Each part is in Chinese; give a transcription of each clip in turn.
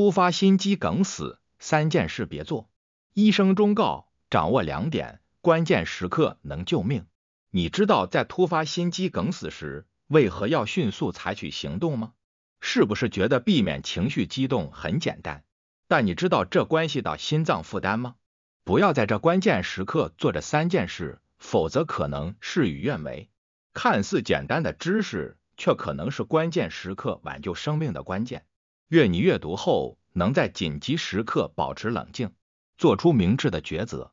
突发心肌梗死三件事别做，医生忠告，掌握两点，关键时刻能救命。你知道在突发心肌梗死时为何要迅速采取行动吗？是不是觉得避免情绪激动很简单？但你知道这关系到心脏负担吗？不要在这关键时刻做这三件事，否则可能事与愿违。看似简单的知识，却可能是关键时刻挽救生命的关键。愿你阅读后能在紧急时刻保持冷静，做出明智的抉择。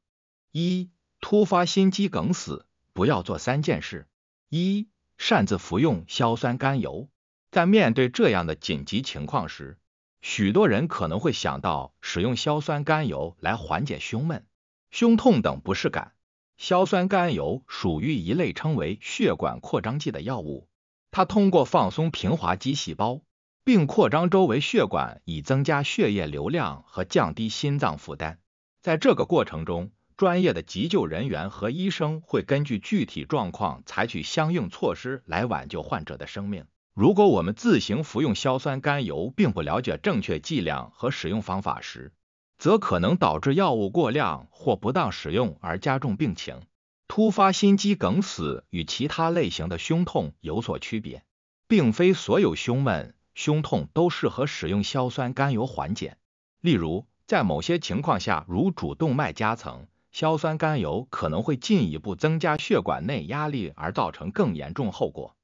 一、突发心肌梗死，不要做三件事：一、擅自服用硝酸甘油。在面对这样的紧急情况时，许多人可能会想到使用硝酸甘油来缓解胸闷、胸痛等不适感。硝酸甘油属于一类称为血管扩张剂的药物，它通过放松平滑肌细胞。并扩张周围血管，以增加血液流量和降低心脏负担。在这个过程中，专业的急救人员和医生会根据具体状况采取相应措施来挽救患者的生命。如果我们自行服用硝酸甘油，并不了解正确剂量和使用方法时，则可能导致药物过量或不当使用而加重病情。突发心肌梗死与其他类型的胸痛有所区别，并非所有胸闷。胸痛都适合使用硝酸甘油缓解。例如，在某些情况下，如主动脉夹层，硝酸甘油可能会进一步增加血管内压力，而造成更严重后果。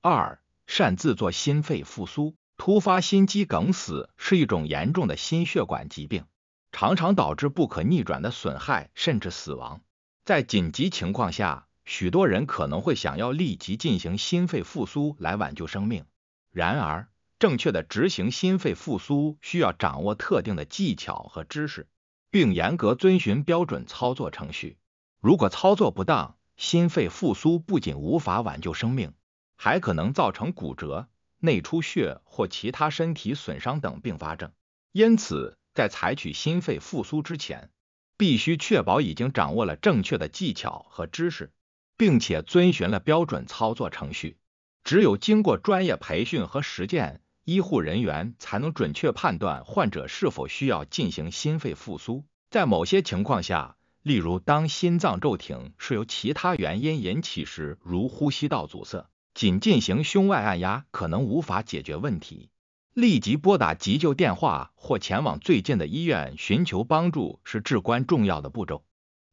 二，擅自做心肺复苏。突发心肌梗死是一种严重的心血管疾病，常常导致不可逆转的损害甚至死亡。在紧急情况下，许多人可能会想要立即进行心肺复苏来挽救生命，然而。正确的执行心肺复苏需要掌握特定的技巧和知识，并严格遵循标准操作程序。如果操作不当，心肺复苏不仅无法挽救生命，还可能造成骨折、内出血或其他身体损伤等并发症。因此，在采取心肺复苏之前，必须确保已经掌握了正确的技巧和知识，并且遵循了标准操作程序。只有经过专业培训和实践，医护人员才能准确判断患者是否需要进行心肺复苏。在某些情况下，例如当心脏骤停是由其他原因引起时，如呼吸道阻塞，仅进行胸外按压可能无法解决问题。立即拨打急救电话或前往最近的医院寻求帮助是至关重要的步骤。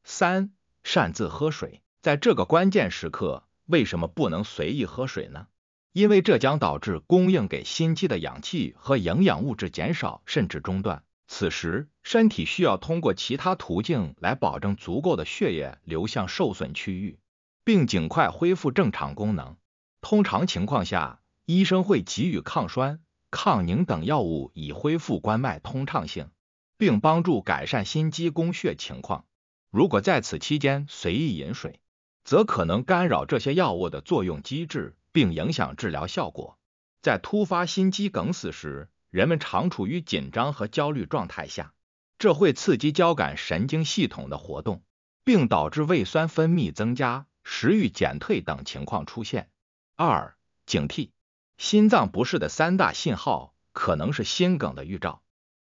三、擅自喝水，在这个关键时刻，为什么不能随意喝水呢？因为这将导致供应给心肌的氧气和营养物质减少，甚至中断。此时，身体需要通过其他途径来保证足够的血液流向受损区域，并尽快恢复正常功能。通常情况下，医生会给予抗栓、抗凝等药物，以恢复冠脉通畅性，并帮助改善心肌供血情况。如果在此期间随意饮水，则可能干扰这些药物的作用机制。并影响治疗效果。在突发心肌梗死时，人们常处于紧张和焦虑状态下，这会刺激交感神经系统的活动，并导致胃酸分泌增加、食欲减退等情况出现。二、警惕心脏不适的三大信号可能是心梗的预兆：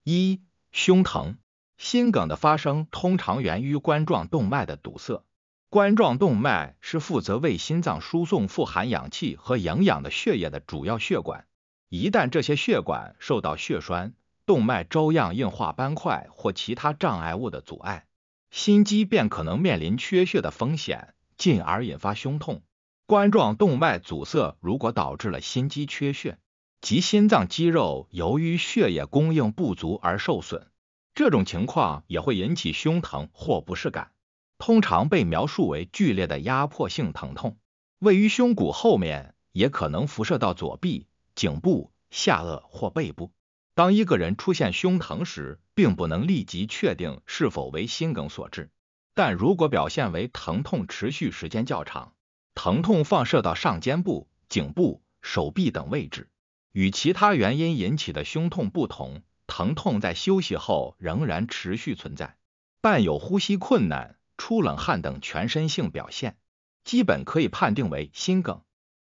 一、胸疼。心梗的发生通常源于冠状动脉的堵塞。冠状动脉是负责为心脏输送富含氧气和营养的血液的主要血管。一旦这些血管受到血栓、动脉粥样硬化斑块或其他障碍物的阻碍，心肌便可能面临缺血的风险，进而引发胸痛。冠状动脉阻塞如果导致了心肌缺血，即心脏肌肉由于血液供应不足而受损，这种情况也会引起胸疼或不适感。通常被描述为剧烈的压迫性疼痛，位于胸骨后面，也可能辐射到左臂、颈部、下颚或背部。当一个人出现胸疼时，并不能立即确定是否为心梗所致。但如果表现为疼痛持续时间较长，疼痛放射到上肩部、颈部、手臂等位置，与其他原因引起的胸痛不同，疼痛在休息后仍然持续存在，伴有呼吸困难。出冷汗等全身性表现，基本可以判定为心梗。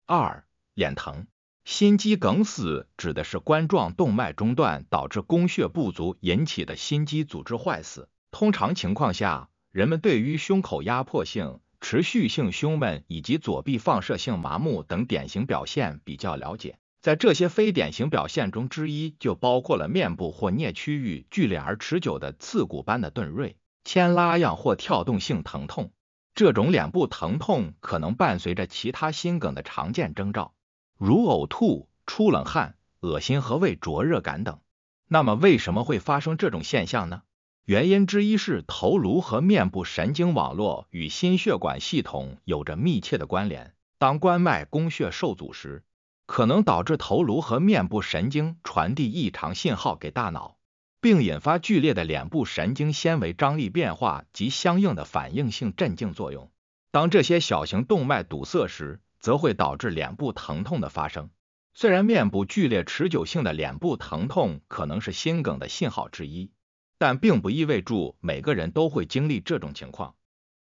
二，脸疼。心肌梗死指的是冠状动脉中断导致供血不足引起的心肌组织坏死。通常情况下，人们对于胸口压迫性、持续性胸闷以及左臂放射性麻木等典型表现比较了解。在这些非典型表现中之一，就包括了面部或颞区域剧烈而持久的刺骨般的钝锐。牵拉样或跳动性疼痛，这种脸部疼痛可能伴随着其他心梗的常见征兆，如呕吐、出冷汗、恶心和胃灼热感等。那么为什么会发生这种现象呢？原因之一是头颅和面部神经网络与心血管系统有着密切的关联。当冠脉供血受阻时，可能导致头颅和面部神经传递异常信号给大脑。并引发剧烈的脸部神经纤维张力变化及相应的反应性镇静作用。当这些小型动脉堵塞时，则会导致脸部疼痛的发生。虽然面部剧烈持久性的脸部疼痛可能是心梗的信号之一，但并不意味着每个人都会经历这种情况。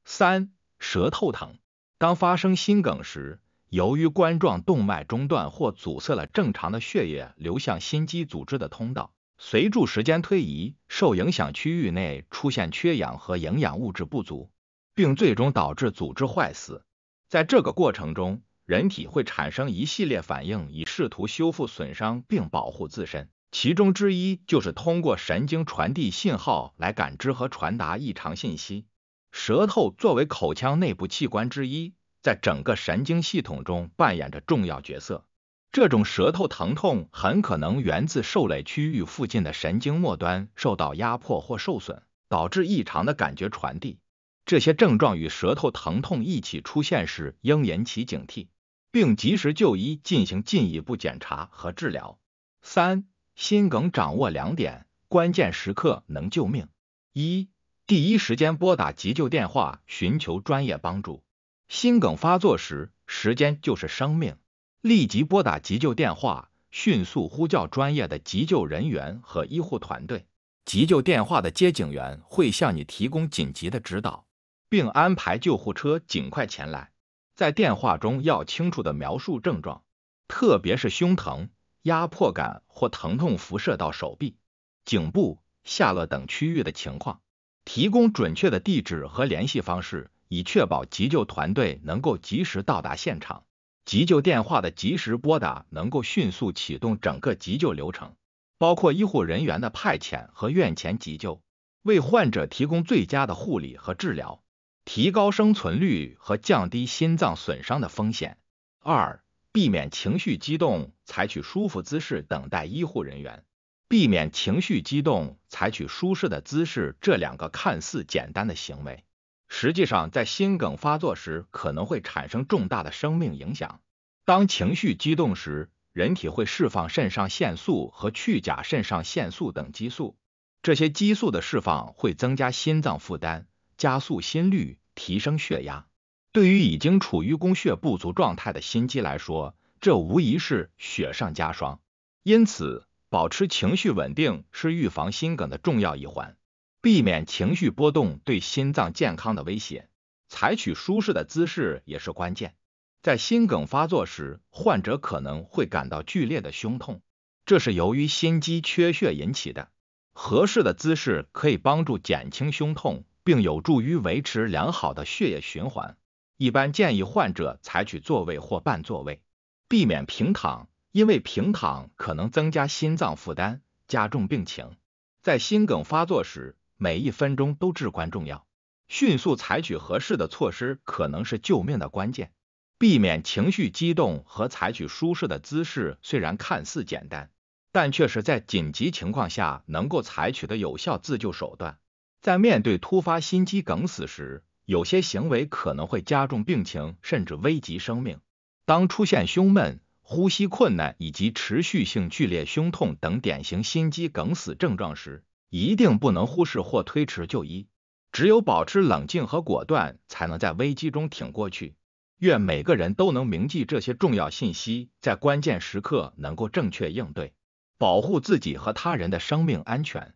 三、舌头疼。当发生心梗时，由于冠状动脉中断或阻塞了正常的血液流向心肌组织的通道。随住时间推移，受影响区域内出现缺氧和营养物质不足，并最终导致组织坏死。在这个过程中，人体会产生一系列反应，以试图修复损伤并保护自身。其中之一就是通过神经传递信号来感知和传达异常信息。舌头作为口腔内部器官之一，在整个神经系统中扮演着重要角色。这种舌头疼痛很可能源自受累区域附近的神经末端受到压迫或受损，导致异常的感觉传递。这些症状与舌头疼痛一起出现时，应引起警惕，并及时就医进行进一步检查和治疗。三、心梗掌握两点，关键时刻能救命。一、第一时间拨打急救电话，寻求专业帮助。心梗发作时，时间就是生命。立即拨打急救电话，迅速呼叫专业的急救人员和医护团队。急救电话的接警员会向你提供紧急的指导，并安排救护车尽快前来。在电话中要清楚的描述症状，特别是胸疼、压迫感或疼痛辐射到手臂、颈部、下颚等区域的情况。提供准确的地址和联系方式，以确保急救团队能够及时到达现场。急救电话的及时拨打能够迅速启动整个急救流程，包括医护人员的派遣和院前急救，为患者提供最佳的护理和治疗，提高生存率和降低心脏损伤的风险。二，避免情绪激动，采取舒服姿势等待医护人员；避免情绪激动，采取舒适的姿势。这两个看似简单的行为。实际上，在心梗发作时可能会产生重大的生命影响。当情绪激动时，人体会释放肾上腺素和去甲肾上腺素等激素，这些激素的释放会增加心脏负担，加速心率，提升血压。对于已经处于供血不足状态的心肌来说，这无疑是雪上加霜。因此，保持情绪稳定是预防心梗的重要一环。避免情绪波动对心脏健康的威胁。采取舒适的姿势也是关键。在心梗发作时，患者可能会感到剧烈的胸痛，这是由于心肌缺血引起的。合适的姿势可以帮助减轻胸痛，并有助于维持良好的血液循环。一般建议患者采取坐位或半坐位，避免平躺，因为平躺可能增加心脏负担，加重病情。在心梗发作时，每一分钟都至关重要，迅速采取合适的措施可能是救命的关键。避免情绪激动和采取舒适的姿势，虽然看似简单，但却是在紧急情况下能够采取的有效自救手段。在面对突发心肌梗死时，有些行为可能会加重病情，甚至危及生命。当出现胸闷、呼吸困难以及持续性剧烈胸痛等典型心肌梗死症状时，一定不能忽视或推迟就医，只有保持冷静和果断，才能在危机中挺过去。愿每个人都能铭记这些重要信息，在关键时刻能够正确应对，保护自己和他人的生命安全。